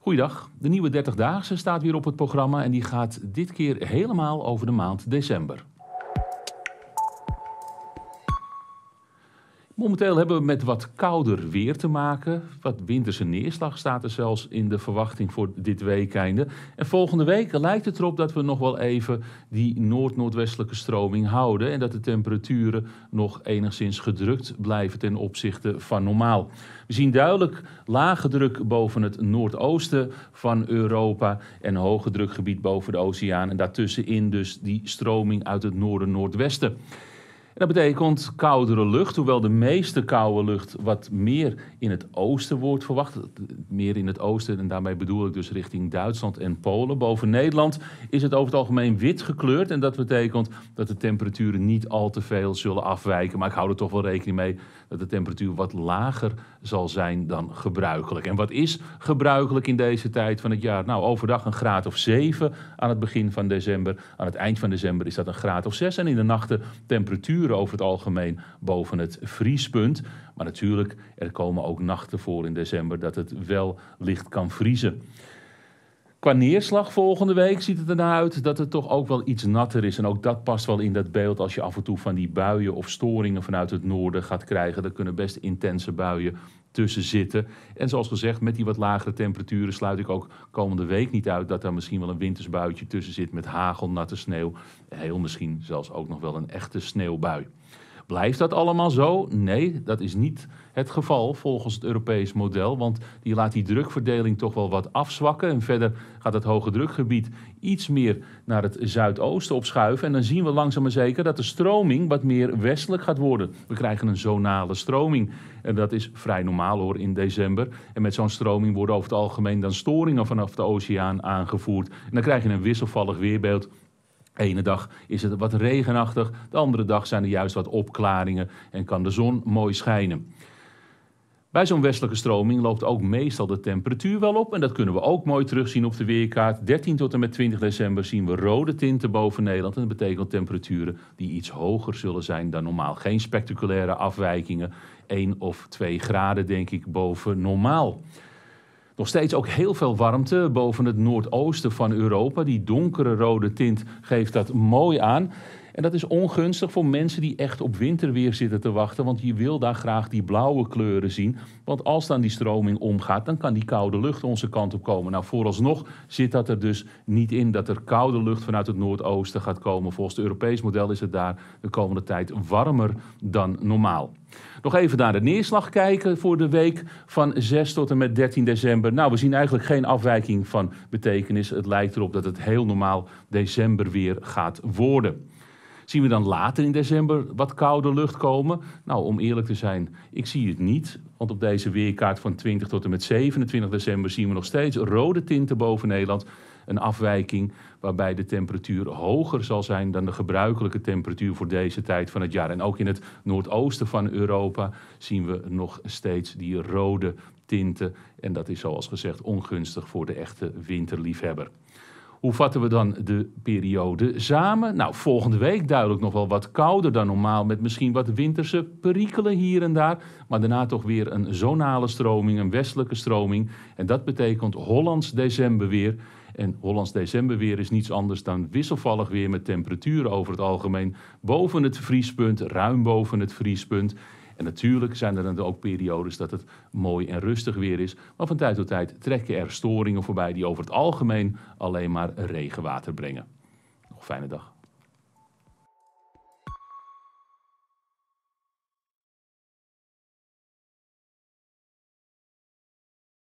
Goeiedag. De nieuwe 30-daagse staat weer op het programma en die gaat dit keer helemaal over de maand december. Momenteel hebben we met wat kouder weer te maken. Wat winterse neerslag staat er zelfs in de verwachting voor dit weekende. En volgende week lijkt het erop dat we nog wel even die noord-noordwestelijke stroming houden. En dat de temperaturen nog enigszins gedrukt blijven ten opzichte van normaal. We zien duidelijk lage druk boven het noordoosten van Europa. En hoge drukgebied boven de oceaan. En daartussenin dus die stroming uit het noorden-noordwesten dat betekent koudere lucht, hoewel de meeste koude lucht wat meer in het oosten wordt verwacht. Meer in het oosten en daarmee bedoel ik dus richting Duitsland en Polen. Boven Nederland is het over het algemeen wit gekleurd en dat betekent dat de temperaturen niet al te veel zullen afwijken. Maar ik hou er toch wel rekening mee dat de temperatuur wat lager zal zijn dan gebruikelijk. En wat is gebruikelijk in deze tijd van het jaar? Nou, overdag een graad of 7 aan het begin van december. Aan het eind van december is dat een graad of 6 en in de nachten temperatuur over het algemeen boven het vriespunt. Maar natuurlijk, er komen ook nachten voor in december dat het wel licht kan vriezen. Qua neerslag volgende week ziet het ernaar uit dat het toch ook wel iets natter is. En ook dat past wel in dat beeld als je af en toe van die buien of storingen vanuit het noorden gaat krijgen. Er kunnen best intense buien tussen zitten. En zoals gezegd, met die wat lagere temperaturen sluit ik ook komende week niet uit dat er misschien wel een wintersbuitje tussen zit met hagel, natte sneeuw. Heel misschien zelfs ook nog wel een echte sneeuwbui. Blijft dat allemaal zo? Nee, dat is niet het geval volgens het Europees model. Want die laat die drukverdeling toch wel wat afzwakken. En verder gaat het hoge drukgebied iets meer naar het zuidoosten opschuiven. En dan zien we langzaam maar zeker dat de stroming wat meer westelijk gaat worden. We krijgen een zonale stroming. En dat is vrij normaal hoor in december. En met zo'n stroming worden over het algemeen dan storingen vanaf de oceaan aangevoerd. En dan krijg je een wisselvallig weerbeeld ene dag is het wat regenachtig, de andere dag zijn er juist wat opklaringen en kan de zon mooi schijnen. Bij zo'n westelijke stroming loopt ook meestal de temperatuur wel op en dat kunnen we ook mooi terugzien op de weerkaart. 13 tot en met 20 december zien we rode tinten boven Nederland en dat betekent temperaturen die iets hoger zullen zijn dan normaal. Geen spectaculaire afwijkingen, 1 of 2 graden denk ik boven normaal. Nog steeds ook heel veel warmte boven het noordoosten van Europa. Die donkere rode tint geeft dat mooi aan. En dat is ongunstig voor mensen die echt op winterweer zitten te wachten. Want je wil daar graag die blauwe kleuren zien. Want als dan die stroming omgaat, dan kan die koude lucht onze kant op komen. Nou, vooralsnog zit dat er dus niet in dat er koude lucht vanuit het noordoosten gaat komen. Volgens het Europees model is het daar de komende tijd warmer dan normaal. Nog even naar de neerslag kijken voor de week van 6 tot en met 13 december. Nou, we zien eigenlijk geen afwijking van betekenis. Het lijkt erop dat het heel normaal december weer gaat worden. Zien we dan later in december wat koude lucht komen? Nou, om eerlijk te zijn, ik zie het niet. Want op deze weerkaart van 20 tot en met 27 december zien we nog steeds rode tinten boven Nederland. Een afwijking waarbij de temperatuur hoger zal zijn dan de gebruikelijke temperatuur voor deze tijd van het jaar. En ook in het noordoosten van Europa zien we nog steeds die rode tinten. En dat is zoals gezegd ongunstig voor de echte winterliefhebber. Hoe vatten we dan de periode samen? Nou, volgende week duidelijk nog wel wat kouder dan normaal, met misschien wat winterse perikelen hier en daar. Maar daarna toch weer een zonale stroming, een westelijke stroming. En dat betekent Hollands decemberweer. En Hollands decemberweer is niets anders dan wisselvallig weer met temperaturen over het algemeen boven het vriespunt, ruim boven het vriespunt. En natuurlijk zijn er dan ook periodes dat het mooi en rustig weer is. Maar van tijd tot tijd trekken er storingen voorbij die over het algemeen alleen maar regenwater brengen. Nog een fijne dag.